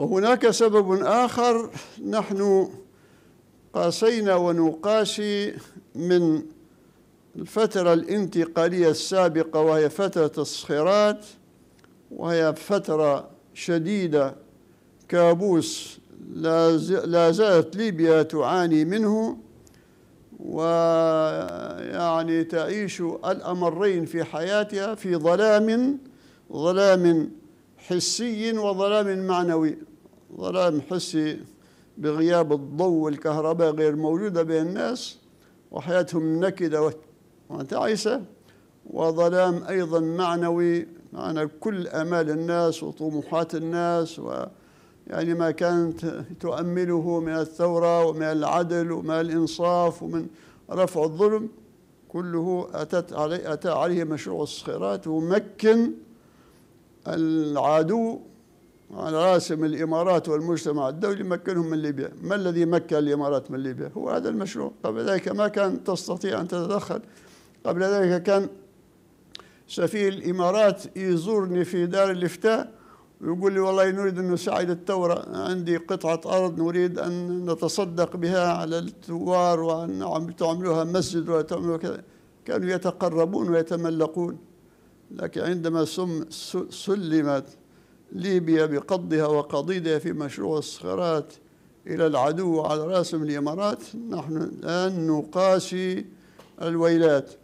وهناك سبب آخر نحن قاسينا ونقاسي من الفترة الانتقالية السابقة وهي فترة الصخرات وهي فترة شديدة كابوس لا زالت ليبيا تعاني منه ويعني تعيش الأمرين في حياتها في ظلام ظلام حسي وظلام معنوي ظلام حسي بغياب الضوء والكهرباء غير موجودة بين الناس وحياتهم نكدة وتعيسة وظلام أيضا معنوي معنى كل أمال الناس وطموحات الناس و يعني ما كانت تؤمله من الثورة ومن العدل ومن الإنصاف ومن رفع الظلم كله أتت عليه أتى عليه مشروع الصخيرات ومكن العدو على راسهم الامارات والمجتمع الدولي مكنهم من ليبيا، ما الذي مكن الامارات من ليبيا؟ هو هذا المشروع، قبل ذلك ما كان تستطيع ان تتدخل، قبل ذلك كان سفير الامارات يزورني في دار الافتاء ويقول لي والله نريد أن نساعد الثورة عندي قطعة أرض نريد أن نتصدق بها على الثوار وأن تعملوها مسجد وتعملوها كذا كانوا يتقربون ويتملقون لكن عندما سلمت ليبيا بقضها وقضيدها في مشروع الصخرات إلى العدو على رأسهم الإمارات نحن الآن نقاسي الويلات